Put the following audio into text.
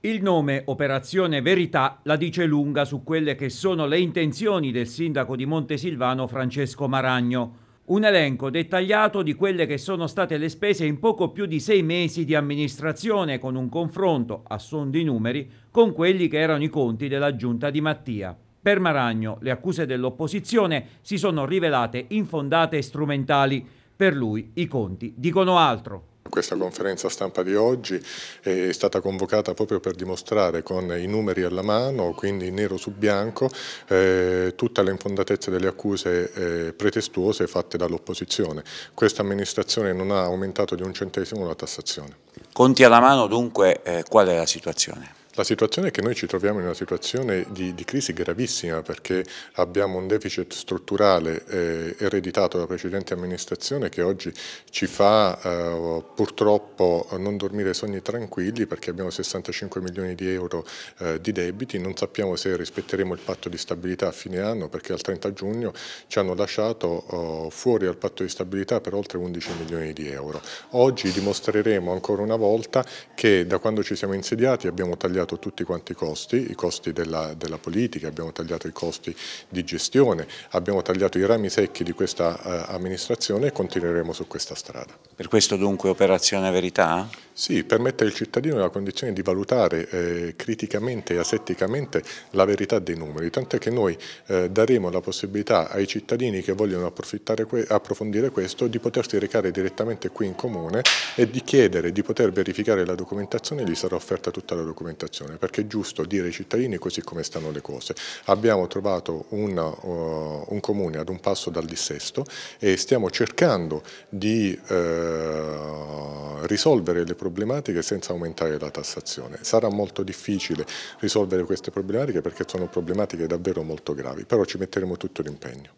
Il nome Operazione Verità la dice lunga su quelle che sono le intenzioni del sindaco di Montesilvano Francesco Maragno. Un elenco dettagliato di quelle che sono state le spese in poco più di sei mesi di amministrazione, con un confronto, a son di numeri, con quelli che erano i conti della giunta di Mattia. Per Maragno le accuse dell'opposizione si sono rivelate infondate e strumentali. Per lui i conti dicono altro questa conferenza stampa di oggi è stata convocata proprio per dimostrare con i numeri alla mano, quindi nero su bianco, eh, tutta l'infondatezza delle accuse eh, pretestuose fatte dall'opposizione. Questa amministrazione non ha aumentato di un centesimo la tassazione. Conti alla mano dunque eh, qual è la situazione? La situazione è che noi ci troviamo in una situazione di, di crisi gravissima perché abbiamo un deficit strutturale eh, ereditato dalla precedente amministrazione che oggi ci fa eh, purtroppo non dormire sogni tranquilli perché abbiamo 65 milioni di euro eh, di debiti, non sappiamo se rispetteremo il patto di stabilità a fine anno perché al 30 giugno ci hanno lasciato oh, fuori al patto di stabilità per oltre 11 milioni di euro. Oggi dimostreremo ancora una volta che da quando ci siamo insediati abbiamo tagliato tagliato tutti quanti i costi, i costi della, della politica, abbiamo tagliato i costi di gestione, abbiamo tagliato i rami secchi di questa eh, amministrazione e continueremo su questa strada. Per questo dunque operazione verità? Sì, permette al cittadino la condizione di valutare eh, criticamente e asetticamente la verità dei numeri, tant'è che noi eh, daremo la possibilità ai cittadini che vogliono que approfondire questo di potersi recare direttamente qui in comune e di chiedere di poter verificare la documentazione, gli sarà offerta tutta la documentazione, perché è giusto dire ai cittadini così come stanno le cose. Abbiamo trovato un, uh, un comune ad un passo dal dissesto e stiamo cercando di... Uh, risolvere le problematiche senza aumentare la tassazione. Sarà molto difficile risolvere queste problematiche perché sono problematiche davvero molto gravi, però ci metteremo tutto l'impegno.